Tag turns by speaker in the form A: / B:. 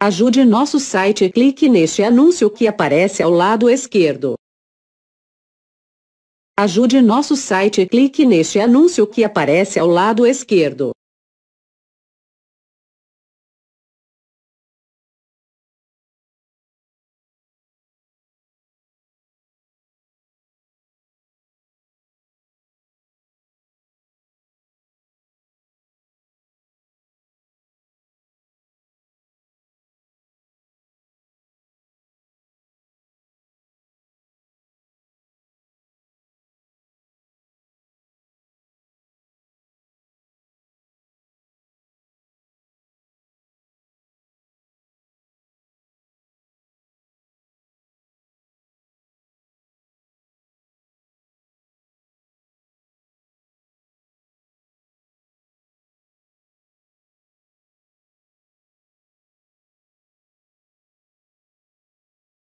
A: Ajude nosso site clique neste anúncio que aparece ao lado esquerdo. Ajude nosso site clique neste anúncio que aparece ao lado esquerdo.